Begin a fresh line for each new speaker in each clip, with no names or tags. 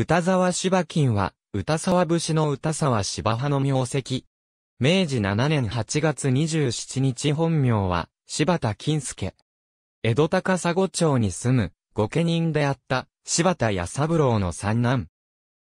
歌沢芝金は、歌沢節の歌沢芝派の名跡。明治7年8月27日本名は、柴田金介。江戸高砂町に住む、御家人であった、柴田八三郎の三男。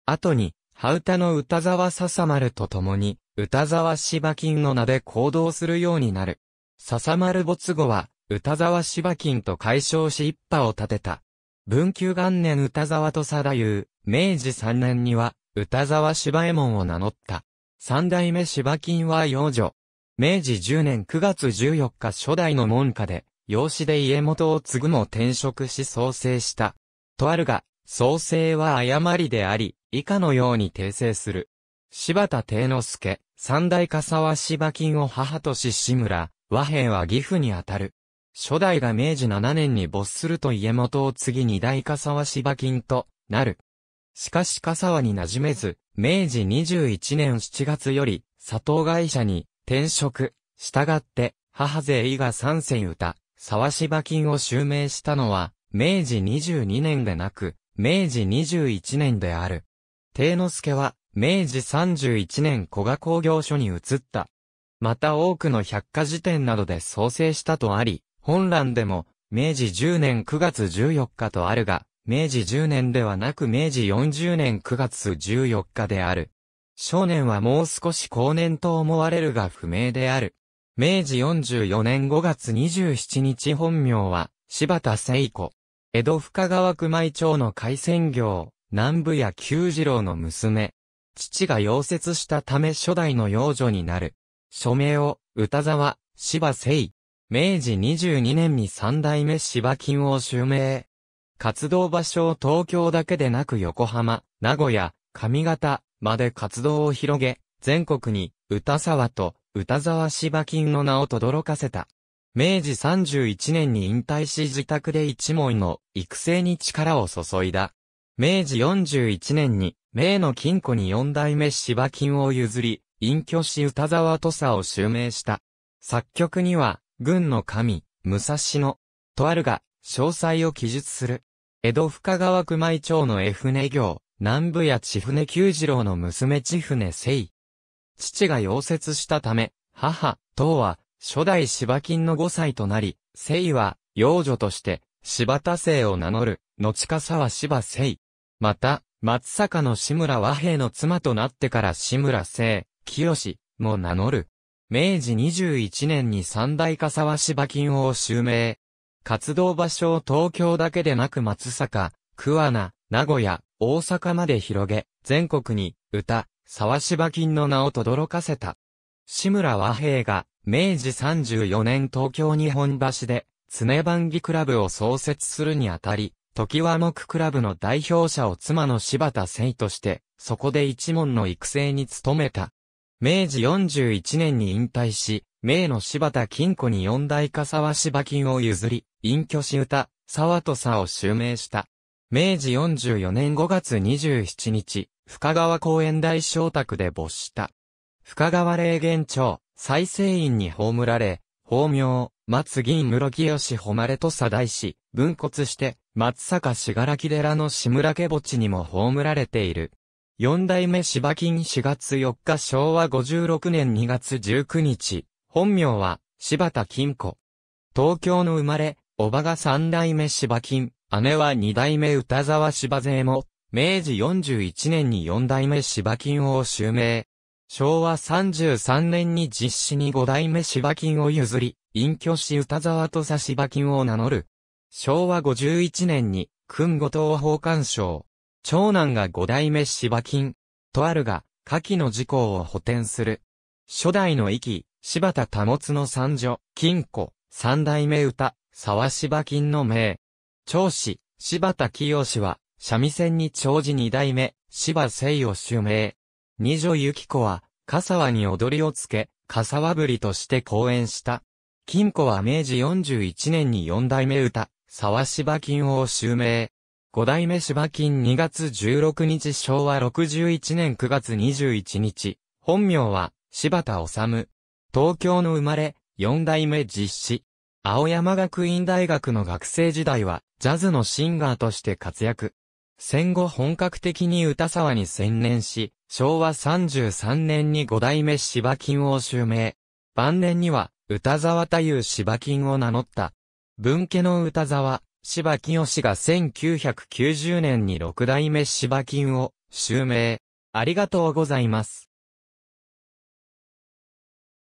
後に、羽歌の歌沢笹丸と共に、歌沢芝金の名で行動するようになる。笹丸没後は、歌沢芝金と解消し一派を立てた。文久元年歌沢と定う、明治3年には、歌沢芝右衛門を名乗った。三代目芝金は幼女。明治10年9月14日初代の門下で、養子で家元を継ぐも転職し創生した。とあるが、創生は誤りであり、以下のように訂正する。柴田定之助、三代笠沢芝金を母とし志村、和平は義父にあたる。初代が明治7年に没すると家元を継ぎ二代笠沢芝金となる。しかし笠和に馴染めず、明治21年7月より、佐藤会社に転職、したがって、母勢伊賀三戦歌、沢芝金を襲名したのは、明治22年でなく、明治21年である。定之助は、明治31年古賀工業所に移った。また多くの百科事典などで創生したとあり、本欄でも、明治10年9月14日とあるが、明治10年ではなく明治40年9月14日である。少年はもう少し後年と思われるが不明である。明治44年5月27日本名は、柴田聖子。江戸深川熊井町の海鮮業、南部屋久次郎の娘。父が溶接したため初代の幼女になる。署名を、歌沢、柴聖。明治22年に三代目柴金を襲名。活動場所を東京だけでなく横浜、名古屋、上方まで活動を広げ、全国に歌沢と歌沢芝金の名を轟かせた。明治31年に引退し自宅で一門の育成に力を注いだ。明治41年に、名の金庫に四代目芝金を譲り、隠居し歌沢土佐を襲名した。作曲には、軍の神、武蔵野、とあるが、詳細を記述する。江戸深川熊井町の江船行、南部や千船九次郎の娘千船聖。父が溶接したため、母、等は、初代柴金の5歳となり、聖は、幼女として、柴田聖を名乗る、後笠は柴聖。また、松坂の志村和平の妻となってから志村聖、清も名乗る。明治21年に三大笠は柴金を襲名。活動場所を東京だけでなく松阪、桑名、名古屋、大阪まで広げ、全国に、歌、沢芝金の名を轟かせた。志村和平が、明治34年東京日本橋で、常番木クラブを創設するにあたり、時は木クラブの代表者を妻の柴田聖として、そこで一門の育成に努めた。明治41年に引退し、名の柴田金庫に四大化沢芝金を譲り、隠居し歌、沢土佐を襲名した。明治44年5月27日、深川公園大小宅で没した。深川霊源町、再生院に葬られ、法名、松銀室清誉れと佐大師、分骨して、松坂しがらき寺の志村家墓地にも葬られている。四代目芝金4月4日昭和56年2月19日、本名は、柴田金子。東京の生まれ、おばが三代目芝金、姉は二代目歌沢芝勢も、明治41年に四代目芝金を襲名。昭和33年に実施に五代目芝金を譲り、隠居し歌沢と差芝金を名乗る。昭和51年に、君後藤法官賞。長男が五代目芝金。とあるが、下記の事項を補填する。初代の域、柴田保の三女、金庫、三代目歌、沢芝金の名。長子、柴田清は、三味線に長子二代目、柴聖を襲名。二女幸子は、笠沢に踊りをつけ、笠沢ぶりとして講演した。金子は明治41年に四代目歌、沢芝金を襲名。五代目芝金2月16日昭和61年9月21日。本名は、柴田治。東京の生まれ、四代目実施。青山学院大学の学生時代は、ジャズのシンガーとして活躍。戦後本格的に歌沢に専念し、昭和33年に五代目芝金を襲名。晩年には、歌沢太夫芝金を名乗った。文家の歌沢、芝清が1990年に六代目芝金を襲名。ありがとうございます。